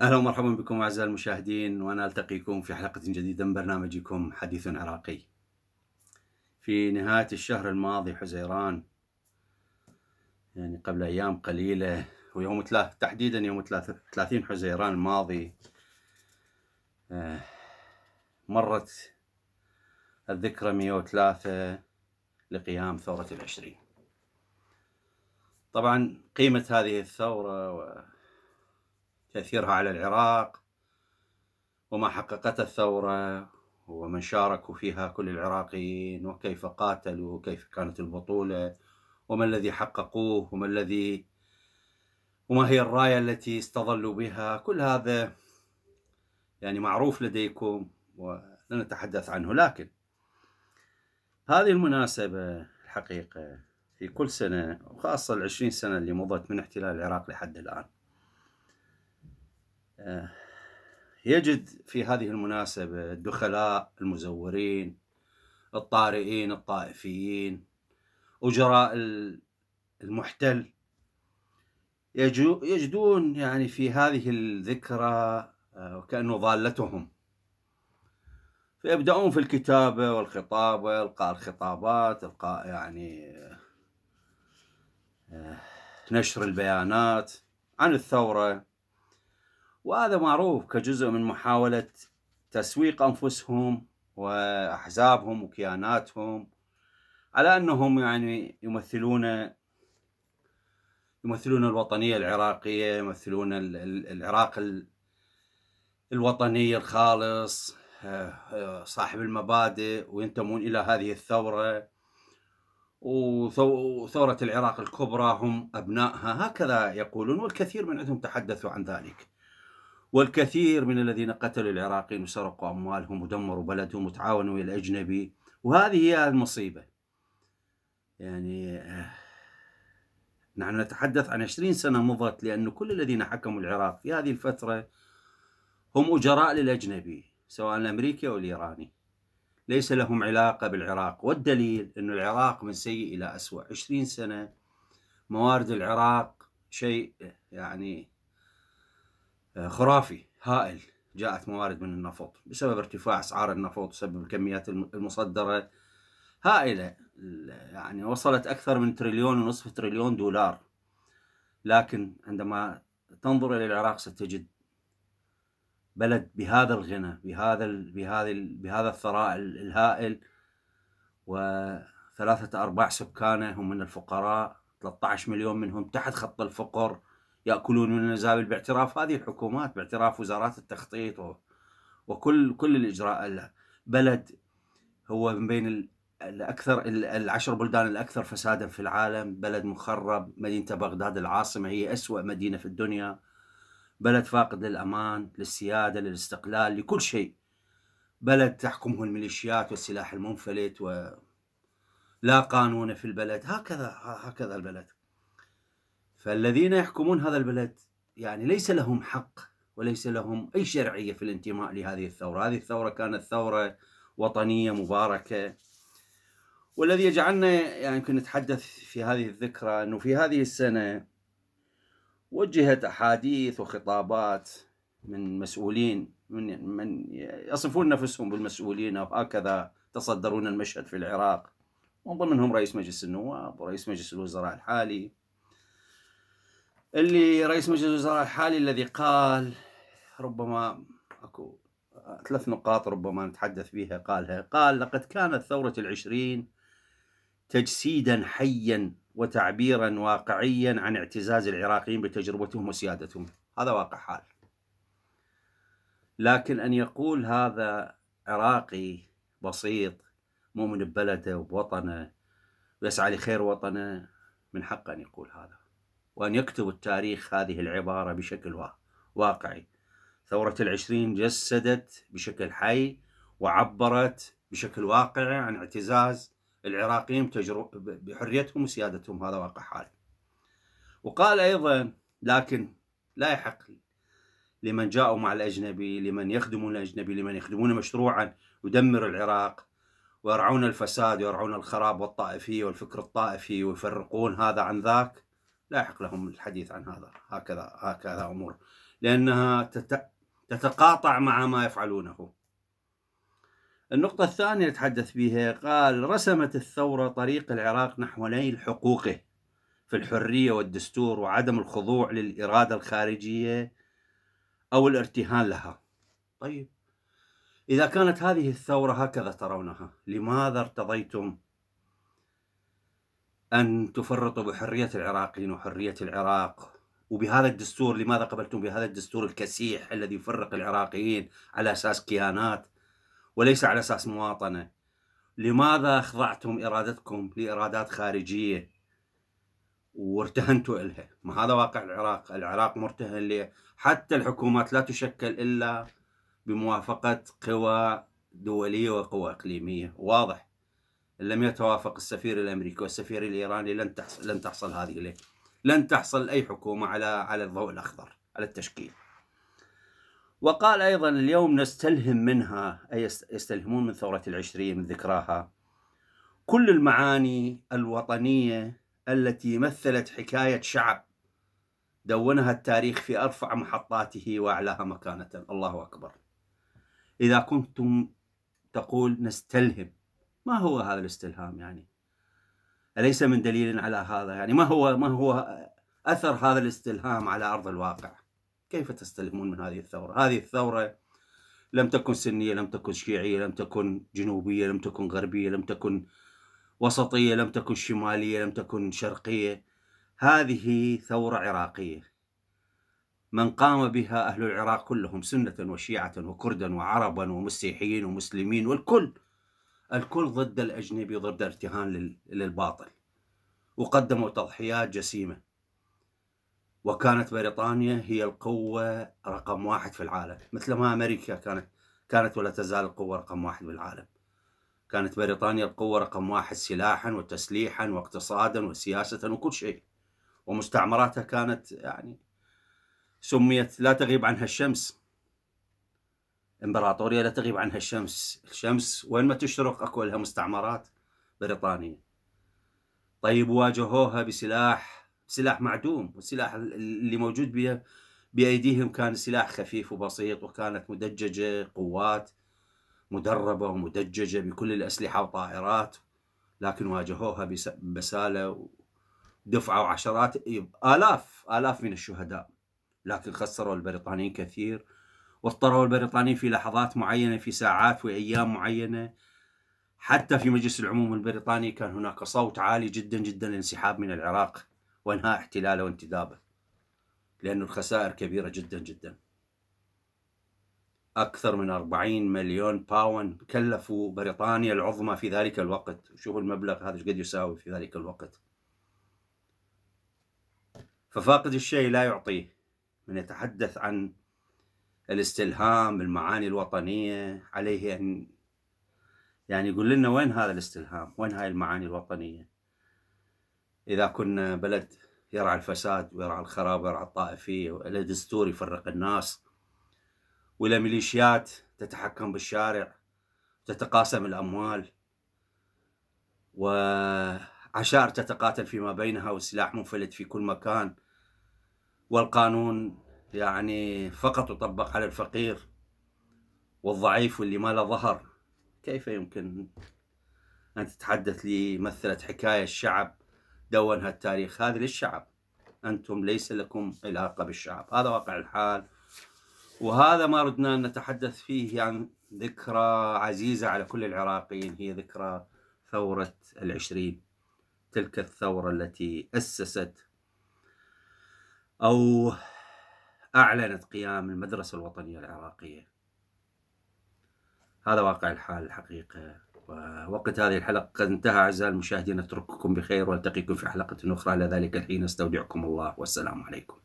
اهلا ومرحبا بكم اعزائي المشاهدين وانا التقيكم في حلقه جديده من برنامجكم حديث عراقي. في نهايه الشهر الماضي حزيران يعني قبل ايام قليله ويوم ثلاث تحديدا يوم 30 حزيران الماضي آه، مرت الذكرى 103 لقيام ثورة العشرين طبعا قيمة هذه الثورة وتأثيرها على العراق وما حققته الثورة ومن شاركوا فيها كل العراقيين وكيف قاتلوا وكيف كانت البطولة وما الذي حققوه وما الذي وما هي الراية التي استظلوا بها كل هذا يعني معروف لديكم ولنتحدث عنه لكن هذه المناسبة الحقيقة في كل سنة وخاصة العشرين سنة اللي مضت من احتلال العراق لحد الآن آه، يجد في هذه المناسبة الدخلاء المزورين الطارئين الطائفيين أجراء المحتل يجدون يعني في هذه الذكرى وكأنه آه، ضالتهم فيبدأون في الكتابة والخطابة إلقاء الخطابات إلقاء يعني آه، نشر البيانات عن الثورة وهذا معروف كجزء من محاولة تسويق أنفسهم وأحزابهم وكياناتهم على أنهم يعني يمثلون يمثلون الوطنية العراقية يمثلون العراق الوطني الخالص آه، آه، صاحب المبادئ وينتمون إلى هذه الثورة وثورة العراق الكبرى هم أبنائها هكذا يقولون والكثير من عندهم تحدثوا عن ذلك والكثير من الذين قتلوا العراقيين وسرقوا أموالهم ودمروا بلدهم وتعاونوا ويا الأجنبي وهذه هي المصيبة يعني آه، نحن نتحدث عن 20 سنة مضت لأن كل الذين حكموا العراق في هذه الفترة هم أجراء للأجنبي سواء الأمريكي أو الإيراني ليس لهم علاقة بالعراق والدليل أن العراق من سيء إلى أسوأ 20 سنة موارد العراق شيء يعني آه، خرافي هائل جاءت موارد من النفط بسبب ارتفاع أسعار النفط بسبب الكميات المصدرة هائلة يعني وصلت أكثر من تريليون ونصف تريليون دولار لكن عندما تنظر إلى العراق ستجد بلد بهذا الغنى بهذا الـ بهذا الـ بهذا الثراء الهائل وثلاثة أرباع سكانه هم من الفقراء 13 مليون منهم تحت خط الفقر يأكلون من النزابل باعتراف هذه الحكومات باعتراف وزارات التخطيط وكل كل الإجراءات بلد هو من بين الاكثر العشر بلدان الاكثر فسادا في العالم بلد مخرب مدينه بغداد العاصمه هي اسوا مدينه في الدنيا بلد فاقد للامان للسياده للاستقلال لكل شيء بلد تحكمه الميليشيات والسلاح المنفلت و لا قانون في البلد هكذا هكذا البلد فالذين يحكمون هذا البلد يعني ليس لهم حق وليس لهم اي شرعيه في الانتماء لهذه الثوره، هذه الثوره كانت ثوره وطنيه مباركه والذي يجعلنا يعني يمكن نتحدث في هذه الذكرى أنه في هذه السنة وجهت أحاديث وخطابات من مسؤولين من من يصفون نفسهم بالمسؤولين أو هكذا تصدرون المشهد في العراق من ضمنهم رئيس مجلس النواب ورئيس مجلس الوزراء الحالي اللي رئيس مجلس الوزراء الحالي الذي قال ربما اكو ثلاث نقاط ربما نتحدث بها قالها قال لقد كانت ثورة العشرين تجسيدا حيا وتعبيرا واقعيا عن اعتزاز العراقيين بتجربتهم وسيادتهم هذا واقع حال لكن أن يقول هذا عراقي بسيط مؤمن ببلده وبوطنه ويسعى لخير وطنه من حقه أن يقول هذا وأن يكتب التاريخ هذه العبارة بشكل واقعي ثورة العشرين جسدت بشكل حي وعبرت بشكل واقعي عن اعتزاز العراقيين بحريتهم وسيادتهم هذا واقع حالي وقال أيضا لكن لا يحق لمن جاءوا مع الأجنبي لمن يخدمون الأجنبي لمن يخدمون مشروعا يدمر العراق ويرعون الفساد ويرعون الخراب والطائفية والفكر الطائفي ويفرقون هذا عن ذاك لا يحق لهم الحديث عن هذا هكذا هكذا أمور لأنها تتقاطع مع ما يفعلونه النقطة الثانية يتحدث بها قال رسمت الثورة طريق العراق نحو نيل حقوقه في الحرية والدستور وعدم الخضوع للإرادة الخارجية أو الارتهان لها طيب إذا كانت هذه الثورة هكذا ترونها لماذا ارتضيتم أن تفرطوا بحرية العراقيين وحرية العراق وبهذا الدستور لماذا قبلتم بهذا الدستور الكسيح الذي يفرق العراقيين على أساس كيانات وليس على أساس مواطنة لماذا اخضعتم إرادتكم لإرادات خارجية وارتهنتوا إلها ما هذا واقع العراق العراق مرتهن ليه حتى الحكومات لا تشكل إلا بموافقة قوى دولية وقوى إقليمية واضح إن لم يتوافق السفير الأمريكي والسفير الإيراني لن تحصل, لن تحصل هذه لن تحصل أي حكومة على على الضوء الأخضر على التشكيل وقال أيضا اليوم نستلهم منها أي يستلهمون من ثورة العشرين من ذكراها كل المعاني الوطنية التي مثلت حكاية شعب دونها التاريخ في أرفع محطاته وأعلاها مكانة الله أكبر إذا كنتم تقول نستلهم ما هو هذا الاستلهام يعني أليس من دليل على هذا يعني ما هو ما هو أثر هذا الاستلهام على أرض الواقع كيف تستلمون من هذه الثورة هذه الثورة لم تكن سنية لم تكن شيعية لم تكن جنوبية لم تكن غربية لم تكن وسطية لم تكن شمالية لم تكن شرقية هذه ثورة عراقية من قام بها أهل العراق كلهم سنة وشيعة وكردا وعربا ومسيحيين ومسلمين والكل الكل ضد الأجنبي ضد ارتهان للباطل وقدموا تضحيات جسيمه وكانت بريطانيا هي القوة رقم واحد في العالم مثل ما أمريكا كانت كانت ولا تزال القوة رقم واحد بالعالم كانت بريطانيا القوة رقم واحد سلاحا وتسليحا واقتصادا وسياسة وكل شيء ومستعمراتها كانت يعني سميت لا تغيب عنها الشمس امبراطورية لا تغيب عنها الشمس الشمس وين ما تشرق أكو لها مستعمرات بريطانية طيب واجهوها بسلاح سلاح معدوم والسلاح اللي موجود بايديهم كان سلاح خفيف وبسيط وكانت مدججه قوات مدربه ومدججه بكل الاسلحه وطائرات لكن واجهوها بساله ودفعوا وعشرات الاف الاف من الشهداء لكن خسروا البريطانيين كثير واضطروا البريطانيين في لحظات معينه في ساعات وايام معينه حتى في مجلس العموم البريطاني كان هناك صوت عالي جدا جدا للانسحاب من العراق وانهاء احتلاله وانتدابه لأن الخسائر كبيرة جدا جدا أكثر من 40 مليون باون كلفوا بريطانيا العظمى في ذلك الوقت شوفوا المبلغ هذا ايش قد يساوي في ذلك الوقت ففاقد الشيء لا يعطيه من يتحدث عن الاستلهام المعاني الوطنية عليه أن يعني يقول لنا وين هذا الاستلهام وين هاي المعاني الوطنية إذا كنا بلد يرعى الفساد ويرعى الخراب ويرعى الطائفية وإلى دستور يفرق الناس وإلى ميليشيات تتحكم بالشارع تتقاسم الأموال وعشائر تتقاتل فيما بينها والسلاح منفلت في كل مكان والقانون يعني فقط يطبق على الفقير والضعيف واللي ما له ظهر كيف يمكن أن تتحدث لي مثلت حكاية الشعب دون هالتاريخ هذا للشعب أنتم ليس لكم علاقة بالشعب هذا واقع الحال وهذا ما ردنا أن نتحدث فيه عن ذكرى عزيزة على كل العراقيين هي ذكرى ثورة العشرين تلك الثورة التي أسست أو أعلنت قيام المدرسة الوطنية العراقية هذا واقع الحال الحقيقة ووقت هذه الحلقة قد انتهى أعزائي المشاهدين أترككم بخير وألتقيكم في حلقة أخرى لذلك الحين استودعكم الله والسلام عليكم